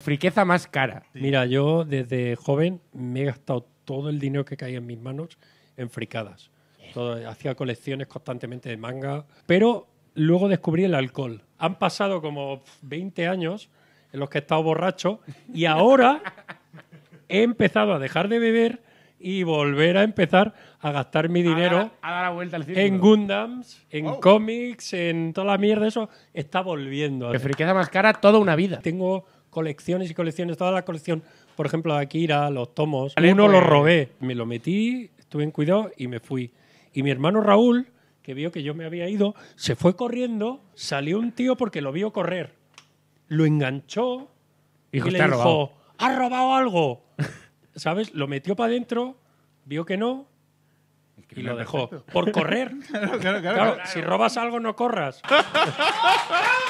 friqueza más cara. Mira, yo desde joven me he gastado todo el dinero que caía en mis manos en fricadas. hacía colecciones constantemente de manga, pero luego descubrí el alcohol. Han pasado como 20 años en los que he estado borracho y ahora he empezado a dejar de beber y volver a empezar a gastar mi dinero en Gundams, en cómics, en toda la mierda. Eso está volviendo. friqueza más cara toda una vida. Tengo colecciones y colecciones, toda la colección, por ejemplo, de Akira, los tomos. Uno lo pues- robé, me lo metí, estuve en cuidado y me fui. Y mi hermano Raúl, que vio que yo me había ido, se fue corriendo, salió un tío porque lo vio correr. Lo enganchó y le dijo, robado. robado algo! ¿Sabes? Lo metió para adentro, vio que no y lo dejó. Por correr. claro, claro, claro, si robas algo, no corras.